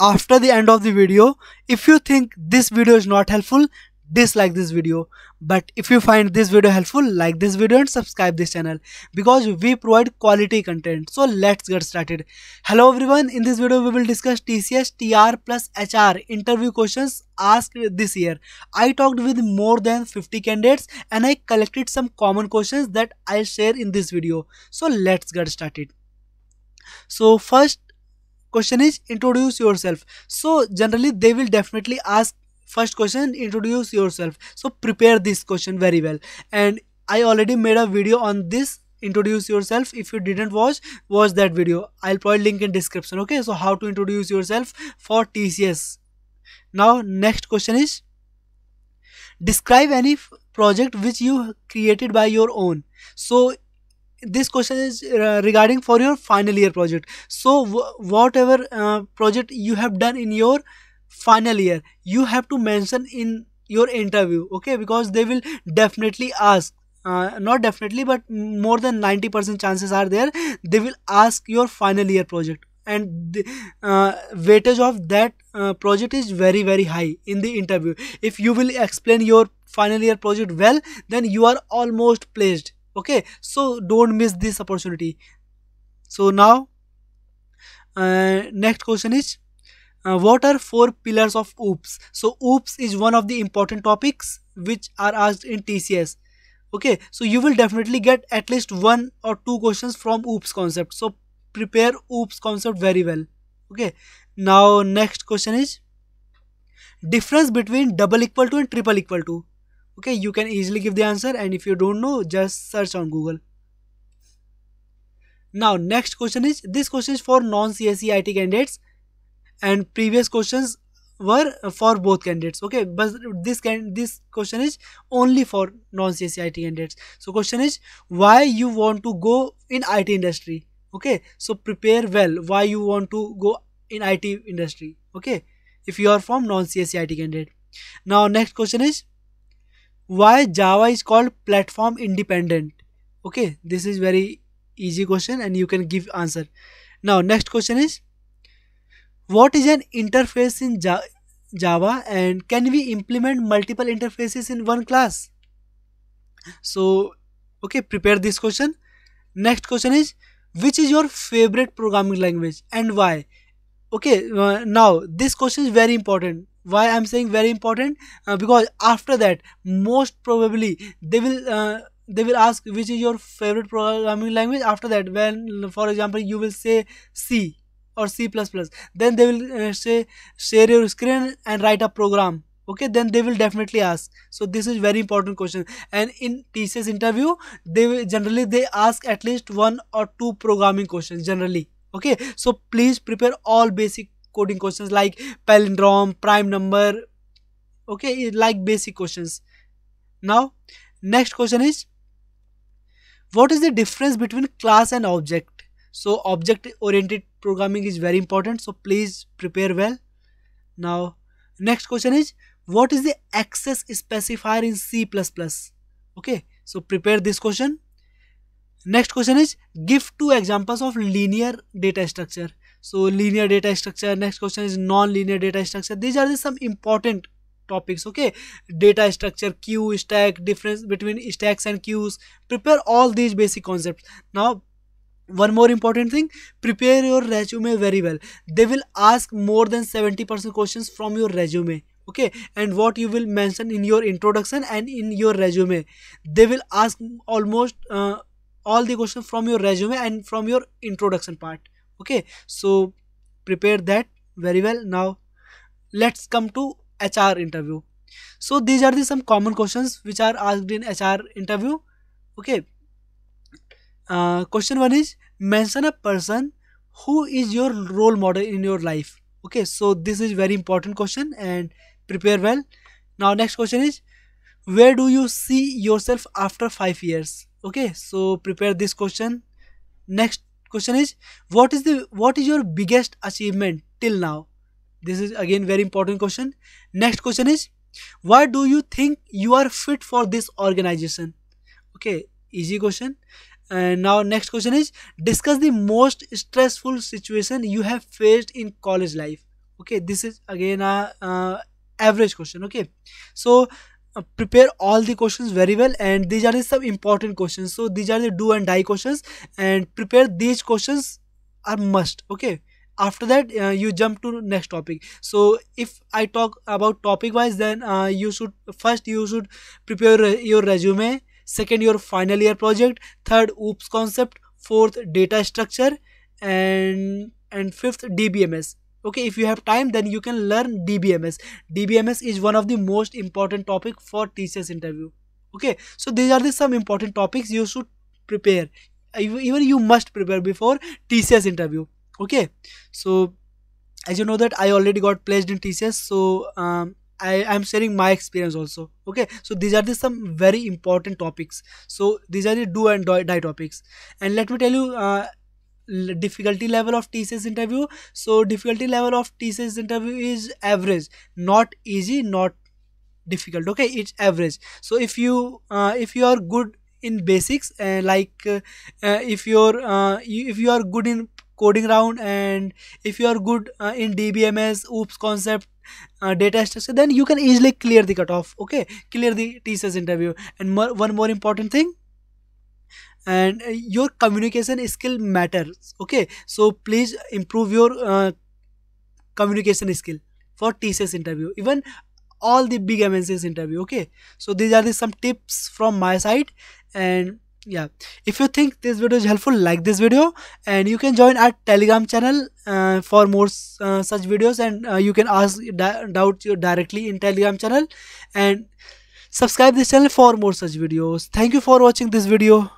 after the end of the video if you think this video is not helpful dislike this video but if you find this video helpful like this video and subscribe this channel because we provide quality content so let's get started hello everyone in this video we will discuss tcs tr plus hr interview questions asked this year i talked with more than 50 candidates and i collected some common questions that i'll share in this video so let's get started so first question is introduce yourself so generally they will definitely ask first question introduce yourself so prepare this question very well and i already made a video on this introduce yourself if you didn't watch watch that video i'll probably link in description okay so how to introduce yourself for tcs now next question is describe any project which you created by your own so this question is uh, regarding for your final year project so whatever uh, project you have done in your final year you have to mention in your interview okay because they will definitely ask uh, not definitely but more than 90% chances are there they will ask your final year project and the uh, weightage of that uh, project is very very high in the interview if you will explain your final year project well then you are almost placed okay so don't miss this opportunity so now uh, next question is uh, what are four pillars of oops so oops is one of the important topics which are asked in tcs okay so you will definitely get at least one or two questions from oops concept so prepare oops concept very well okay now next question is difference between double equal to and triple equal to okay you can easily give the answer and if you don't know just search on google now next question is this question is for non CSE IT candidates and previous questions were for both candidates okay but this can this question is only for non CSE IT candidates so question is why you want to go in IT industry okay so prepare well why you want to go in IT industry okay if you are from non CSE IT candidate now next question is why java is called platform independent okay this is very easy question and you can give answer now next question is what is an interface in java and can we implement multiple interfaces in one class so okay prepare this question next question is which is your favorite programming language and why okay uh, now this question is very important why i'm saying very important uh, because after that most probably they will uh, they will ask which is your favorite programming language after that when for example you will say c or c++ then they will uh, say share your screen and write a program okay then they will definitely ask so this is very important question and in tcs interview they will, generally they ask at least one or two programming questions generally okay so please prepare all basic coding questions like palindrome prime number okay like basic questions now next question is what is the difference between class and object so object oriented programming is very important so please prepare well now next question is what is the access specifier in c++ okay so prepare this question next question is give two examples of linear data structure so linear data structure next question is non linear data structure these are damn important topics okay data structure queue stack difference between stacks and queues prepare all these basic concept now one more important thing prepare your resume very well they will ask more than seventy percent question from your resume okay and what you will mention in your introduction and in your resume they will ask almost all the question from your resume and from your introduction part okay so prepare that very well now let's come to hr interview so these are the some common questions which are asked in hr interview okay uh, question one is mention a person who is your role model in your life okay so this is very important question and prepare well now next question is where do you see yourself after five years okay so prepare this question next question is what is the what is your biggest achievement till now this is again very important question next question is why do you think you are fit for this organization okay easy question and now next question is discuss the most stressful situation you have faced in college life okay this is again a uh, average question okay so uh, prepare all the questions very well and these are the some important questions so these are the do and die questions and prepare these questions are must okay after that uh, you jump to next topic so if i talk about topic wise then uh, you should first you should prepare your resume second your final year project third oops concept fourth data structure and and fifth dbms okay if you have time then you can learn dbms dbms is one of the most important topic for tcs interview okay so these are the some important topics you should prepare even you must prepare before tcs interview okay so as you know that i already got placed in tcs so um, I am sharing my experience also. Okay, so these are the some very important topics. So these are the do and die topics. And let me tell you, uh, difficulty level of TCS interview. So difficulty level of TCS interview is average, not easy, not difficult. Okay, it's average. So if you uh, if you are good in basics uh, like uh, uh if you're uh, if you are good in coding round and if you are good uh, in DBMS, OOPS concept uh, data structure then you can easily clear the cutoff okay clear the TCS interview and one more important thing and uh, your communication skill matters okay so please improve your uh, communication skill for tcs interview even all the big mnc's interview okay so these are the some tips from my side and yeah if you think this video is helpful like this video and you can join our telegram channel uh, for more uh, such videos and uh, you can ask doubt you directly in telegram channel and subscribe this channel for more such videos thank you for watching this video